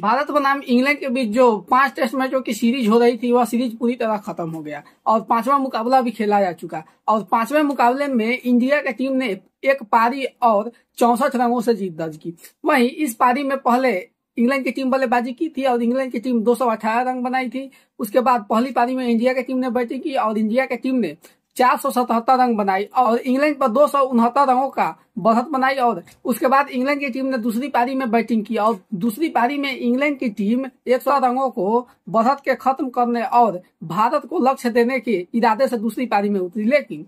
भारत बनाम इंग्लैंड के बीच जो पांच टेस्ट मैचों की सीरीज हो रही थी वह सीरीज पूरी तरह खत्म हो गया और पांचवा मुकाबला भी खेला जा चुका और पांचवें मुकाबले में इंडिया की टीम ने एक पारी और चौसठ रनों से जीत दर्ज की वहीं इस पारी में पहले इंग्लैंड की टीम बल्लेबाजी की थी और इंग्लैंड की टीम दो रन बनाई थी उसके बाद पहली पारी में इंडिया की टीम ने बैटिंग की और इंडिया की टीम ने चार सौ सतहत्तर रन बनाई और इंग्लैंड पर दो सौ उनहत्तर रनों का बढ़त बनाई और उसके बाद इंग्लैंड की टीम ने दूसरी पारी में बैटिंग की और दूसरी पारी में इंग्लैंड की टीम एक सौ रंगों को बढ़त के खत्म करने और भारत को लक्ष्य देने के इरादे से दूसरी पारी में उतरी लेकिन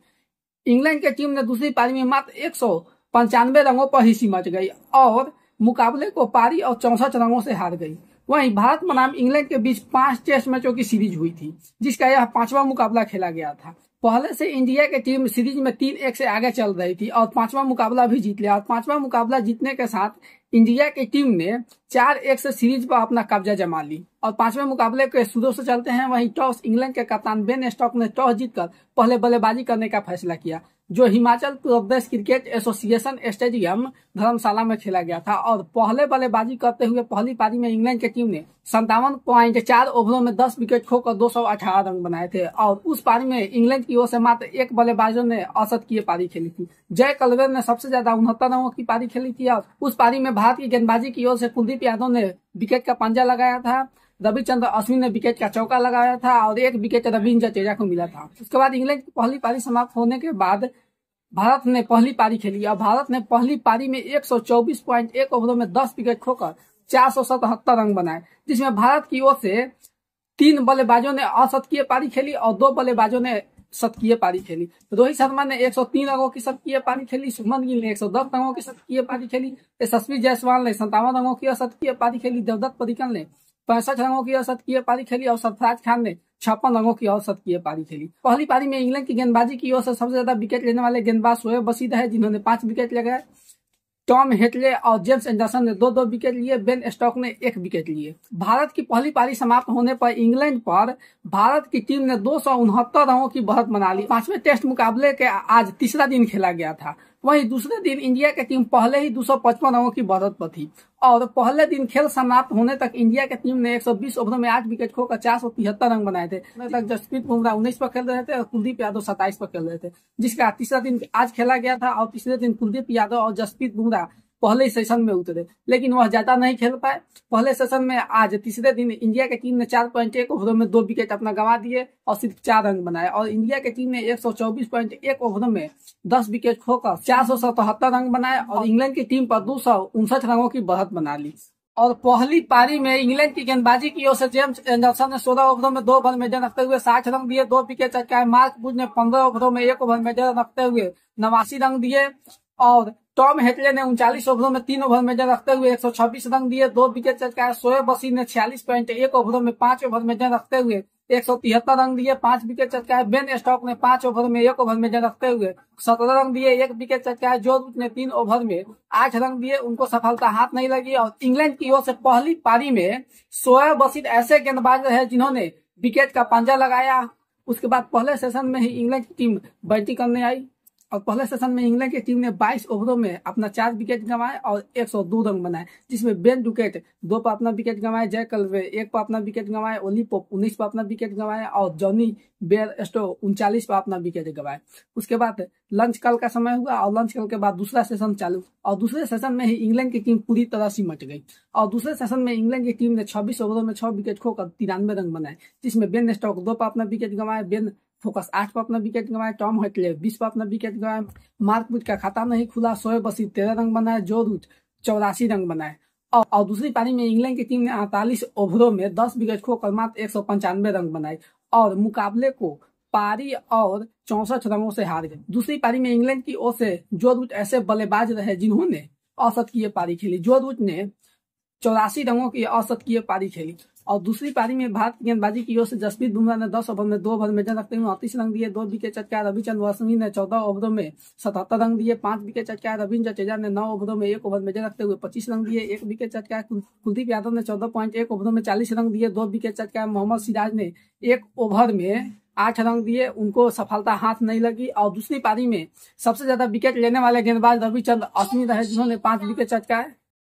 इंग्लैंड की टीम ने दूसरी पारी में मात्र एक सौ पंचानवे रंगों पर ही सिमट गई और मुकाबले को पारी और चौसठ रंगों से हार गई वहीं भारत बनाम इंग्लैंड के बीच पांच टेस्ट मैचों की सीरीज हुई थी जिसका यह पांचवा मुकाबला खेला गया था पहले से इंडिया की टीम सीरीज में तीन एक से आगे चल रही थी और पांचवा मुकाबला भी जीत लिया और पांचवा मुकाबला जीतने के साथ इंडिया की टीम ने चार एक से सीरीज पर अपना कब्जा जमा ली और पांचवे मुकाबले के शुरू से चलते हैं वहीं टॉस इंग्लैंड के कप्तान बेन स्टॉक ने टॉस जीतकर पहले बल्लेबाजी करने का फैसला किया जो Himachal Pradesh cricket association stadium Dharamshala में खेला गया था और पहले बल्लेबाजी करते हुए पहली पारी में इंग्लैंड की टीम ने संतावन प्वाइंट चार ओवरों में दस विकेट खोकर दो सौ अठारह रन बनाए थे और उस पारी में इंग्लैंड की ओर से मात्र एक बल्लेबाजों ने औसत की पारी खेली थी जय कलवेर ने सबसे ज्यादा उनहत्तर रनों की पारी खेली थी और उस पारी में भारत की गेंदबाजी की ओर से कुलदीप यादव ने विकेट का पंजा लगाया था रविचंद्र अश्विन ने विकेट का चौका लगाया था और एक विकेट रविंद्र जडेजा को मिला था उसके बाद इंग्लैंड की पहली पारी समाप्त होने के बाद भारत ने पहली पारी खेली और भारत ने पहली पारी में चौबीस पॉइंट एक ओवरों में दस विकेट खोकर चार रन बनाए जिसमें भारत की ओर से तीन बल्लेबाजों ने असतकीय पारी खेली और दो बल्लेबाजों ने शतकीय पारी खेली तो रोहित शर्मा ने 103 रंगों की शतकीय पारी खेली सुमन गिल ने 110 रंगों की शतकीय पारी खेली यशस्वी जायसवाल ने संतावन रंगों की अशतकीय पारी खेली देवदत्त पदिकल ने पैंसठ रनों की औसत की पारी खेली और सरफराज खान ने छप्पन रनों की औसत की पारी खेली पहली पारी में इंग्लैंड की गेंदबाजी की ओर से सबसे ज्यादा विकेट लेने वाले गेंदबाज सोएब बसीद है जिन्होंने पांच विकेट लगाए टॉम हेटले और जेम्स एंडरसन ने दो दो विकेट लिए बेन स्टॉक ने एक विकेट लिए भारत की पहली पारी समाप्त होने पर इंग्लैंड पर भारत की टीम ने दो रनों की बढ़त मना ली पांचवें टेस्ट मुकाबले के आज तीसरा दिन खेला गया था वहीं दूसरे दिन इंडिया की टीम पहले ही 255 रनों की बढ़त पर थी और पहले दिन खेल समाप्त होने तक इंडिया की टीम ने 120 ओवरों में आठ विकेट खोकर चार सौ तिहत्तर रन बनाए थे तक जसप्रीत बुमराह उन्नीस पर खेल रहे थे और कुलदीप यादव सत्ताईस पर खेल रहे थे जिसका तीसरा दिन आज खेला गया था और तीसरे दिन कुलदीप यादव और जसप्रीत बुमराह पहले सेशन में उतरे लेकिन वह ज्यादा नहीं खेल पाए पहले सेशन में आज तीसरे दिन इंडिया की टीम ने चार पॉइंट एक ओवरों में दो विकेट अपना गंवा दिए और सिर्फ चार रन बनाए और इंडिया की टीम ने एक सौ चौबीस पॉइंट एक ओवरों में दस विकेट खोकर चार सौ सतहत्तर रन बनाए और इंग्लैंड की टीम पर दो सौ उनसठ रनों की बढ़त बना ली और पहली पारी में इंग्लैंड की गेंदबाजी की ओर से जेम्स एंडरसन ने सोलह ओवरों में दो ओवर मेडल रखते हुए साठ रन दिए दो विकेट चटकाए मार्क बुज ने पंद्रह ओवरों में एक ओवर मेडल रखते हुए नवासी रन दिए और टॉम तो हेटले ने उनचालीस ओवरों में तीन ओवर मेजर रखते हुए 126 रन दिए दो विकेट चटकाए सोएब बसी ने छियालीस पॉइंट एक ओवरों में पांच ओवर मेजर रखते हुए एक सौ तिहत्तर रन दिए पांच विकेट चटकाए बेन स्टॉक ने पांच ओवर में एक ओवर में जन रखते हुए सत्रह रन दिए एक विकेट चटकाए जो ने तीन ओवर में आठ रन दिए उनको सफलता हाथ नहीं लगी और इंग्लैंड की ओर से पहली पारी में सोएब बसीद ऐसे गेंदबाज रहे जिन्होंने विकेट का पंजा लगाया उसके बाद पहले सेशन में ही इंग्लैंड की टीम बैटिंग करने आई और पहले सेशन में इंग्लैंड की टीम ने 22 ओवरों में अपना चार विकेट गंवाए और 102 रन बनाए जिसमें बेन डुकेट दो पर अपना विकेट गंवाए जय कलवे एक पर अपना विकेट गंवाए ओली पोप उन्नीस पर अपना विकेट गंवाए और जॉनी बेयर स्टो उनचालीस पर अपना विकेट गंवाए उसके बाद लंच कल का समय हुआ और लंच कल के बाद दूसरा सेशन चालू और दूसरे सेशन में ही इंग्लैंड की टीम पूरी तरह सिमट गई और दूसरे सेशन में इंग्लैंड की टीम ने छब्बीस ओवरों में छह विकेट खोकर तिरानवे रन बनाए जिसमें बेन स्टॉक दो पर अपना विकेट गंवाए बेन फोकस आठ पर अपना विकेट गवाए टॉम हटले बीस पर अपना विकेट गंवाए मार्कवुड का खाता नहीं खुला सोए बसी तेरह रन बनाए जो रूट चौरासी रन बनाए और, और दूसरी पारी में इंग्लैंड की टीम ने अड़तालीस ओवरों में दस विकेट खोकर मात्र एक सौ पंचानवे रन बनाए और मुकाबले को पारी और चौसठ रनों से हार गए दूसरी पारी में इंग्लैंड की ओर से जो रूट ऐसे बल्लेबाज रहे जिन्होंने औसत की ये पारी खेली जो रूट ने चौरासी रनों की औसत पारी खेली और दूसरी पारी में भारत की गेंदबाजी की ओर से जसप्रीत बुमराह ने दस ओवर में दो ओवर मेजर रखते हुए अड़तीस रन दिए दो विकेट चटकाए रविचंद वासनी ने चौदह ओवरों में सतहत्तर रन दिए पांच विकेट चटकाए रविंद्र जडेजा ने नौ ओवरों में एक ओवर मेजर रखते हुए पच्चीस रन दिए एक विकेट चटकाए कुलदीप यादव ने चौदह पॉइंट एक ओवरों में चालीस रन दिए दो विकेट चटकाए मोहम्मद सिराज ने एक ओवर में आठ रन दिए उनको सफलता हाथ नहीं लगी और दूसरी पारी में सबसे ज्यादा विकेट लेने वाले गेंदबाज रविचंद अश्विन रहे जिन्होंने पांच विकेट चटकाए